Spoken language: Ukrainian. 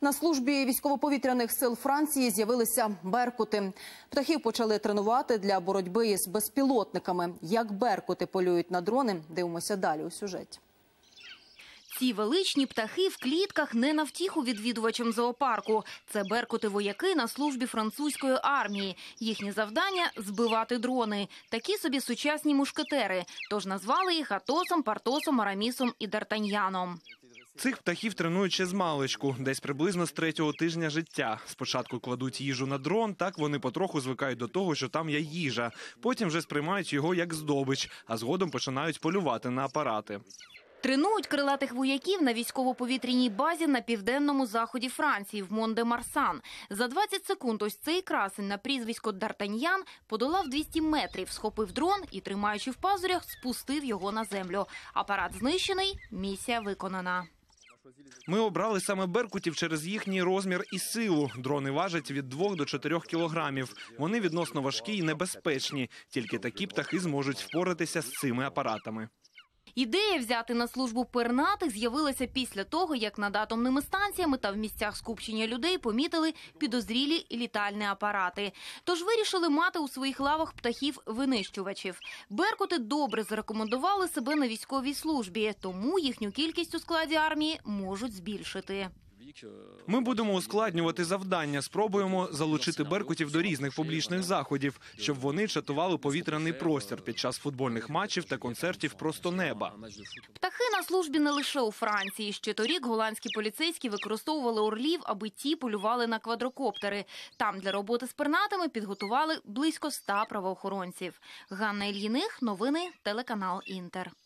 На службі військово-повітряних сил Франції з'явилися беркути. Птахів почали тренувати для боротьби із безпілотниками. Як беркути полюють на дрони, дивимося далі у сюжеті. Ці величні птахи в клітках не навтіху відвідувачам зоопарку. Це беркути вояки на службі французької армії. Їхнє завдання збивати дрони. Такі собі сучасні мушкетери. Тож назвали їх Атосом, Партосом, Арамісом і Дартаньяном. Цих птахів тренують ще з маличку, десь приблизно з третього тижня життя. Спочатку кладуть їжу на дрон, так вони потроху звикають до того, що там є їжа. Потім вже сприймають його як здобич, а згодом починають полювати на апарати. Тренують крилатих вояків на військово-повітряній базі на південному заході Франції в Монде-Марсан. За 20 секунд ось цей красень на прізвисько Дартаньян подолав 200 метрів, схопив дрон і, тримаючи в пазурях, спустив його на землю. Апарат знищений. Місія виконана. Ми обрали саме беркутів через їхній розмір і силу. Дрони важать від 2 до 4 кілограмів. Вони відносно важкі і небезпечні. Тільки такі птахи зможуть впоратися з цими апаратами. Ідея взяти на службу пернатих з'явилася після того, як над атомними станціями та в місцях скупчення людей помітили підозрілі літальні апарати. Тож вирішили мати у своїх лавах птахів винищувачів. Беркути добре зарекомендували себе на військовій службі, тому їхню кількість у складі армії можуть збільшити. Ми е, будемо ускладнювати завдання. Спробуємо тобто, залучити беркутів до різних публічних заходів, щоб вони чатували повітряний простір під час футбольних матчів та концертів. Просто неба птахи на службі не лише у Франції. Ще торік голландські поліцейські використовували орлів, аби ті полювали на квадрокоптери. Там для роботи з пернатами підготували близько ста правоохоронців. Ганна Ільїних, новини, телеканал Інтер.